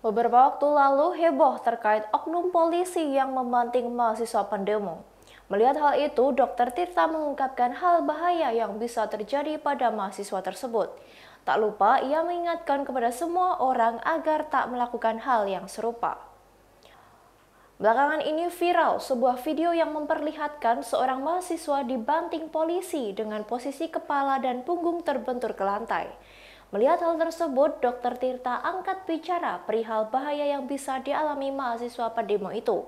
Beberapa waktu lalu heboh terkait oknum polisi yang membanting mahasiswa pendemo. Melihat hal itu, Dr. Tirta mengungkapkan hal bahaya yang bisa terjadi pada mahasiswa tersebut. Tak lupa, ia mengingatkan kepada semua orang agar tak melakukan hal yang serupa. Belakangan ini viral sebuah video yang memperlihatkan seorang mahasiswa dibanting polisi dengan posisi kepala dan punggung terbentur ke lantai. Melihat hal tersebut, Dr. Tirta angkat bicara perihal bahaya yang bisa dialami mahasiswa pendemo itu.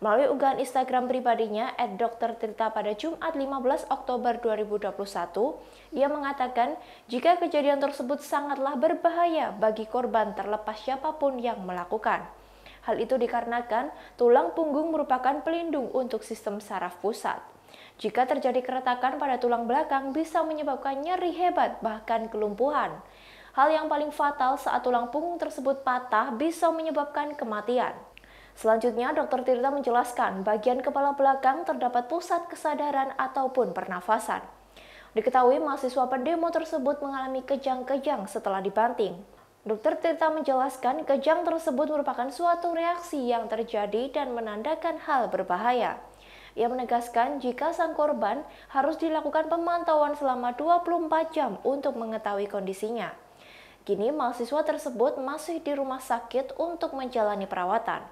Melalui unggahan Instagram pribadinya, at Dr. Tirta pada Jumat 15 Oktober 2021, ia mengatakan jika kejadian tersebut sangatlah berbahaya bagi korban terlepas siapapun yang melakukan. Hal itu dikarenakan tulang punggung merupakan pelindung untuk sistem saraf pusat. Jika terjadi keretakan pada tulang belakang bisa menyebabkan nyeri hebat bahkan kelumpuhan. Hal yang paling fatal saat tulang punggung tersebut patah bisa menyebabkan kematian. Selanjutnya, Dr. Tirta menjelaskan bagian kepala belakang terdapat pusat kesadaran ataupun pernafasan. Diketahui mahasiswa pendemo tersebut mengalami kejang-kejang setelah dibanting. Dr. Tirta menjelaskan kejang tersebut merupakan suatu reaksi yang terjadi dan menandakan hal berbahaya. Ia menegaskan jika sang korban harus dilakukan pemantauan selama 24 jam untuk mengetahui kondisinya. Kini mahasiswa tersebut masih di rumah sakit untuk menjalani perawatan.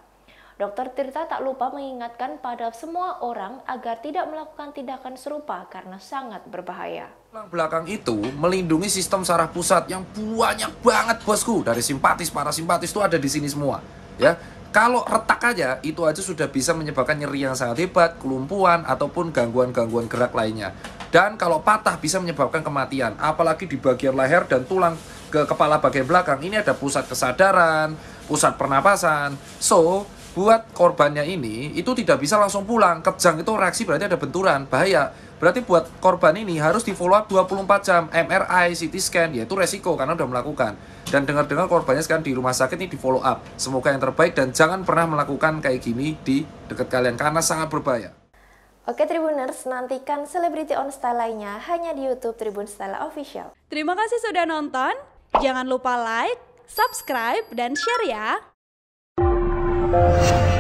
Dokter Tirta tak lupa mengingatkan pada semua orang agar tidak melakukan tindakan serupa karena sangat berbahaya. Belakang itu melindungi sistem saraf pusat yang banyak banget bosku dari simpatis para simpatis itu ada di sini semua ya kalau retak aja, itu aja sudah bisa menyebabkan nyeri yang sangat hebat, kelumpuhan, ataupun gangguan-gangguan gerak lainnya. Dan kalau patah bisa menyebabkan kematian, apalagi di bagian leher dan tulang ke kepala bagian belakang. Ini ada pusat kesadaran, pusat pernapasan. So, buat korbannya ini, itu tidak bisa langsung pulang. Kejang itu reaksi berarti ada benturan, bahaya Berarti buat korban ini harus di follow up 24 jam MRI, CT scan, yaitu resiko karena sudah melakukan. Dan dengar-dengar korbannya sekarang di rumah sakit ini di follow up. Semoga yang terbaik dan jangan pernah melakukan kayak gini di dekat kalian karena sangat berbahaya. Oke Tribuners, nantikan selebriti on Style lainnya hanya di YouTube Tribun Style Official. Terima kasih sudah nonton. Jangan lupa like, subscribe, dan share ya.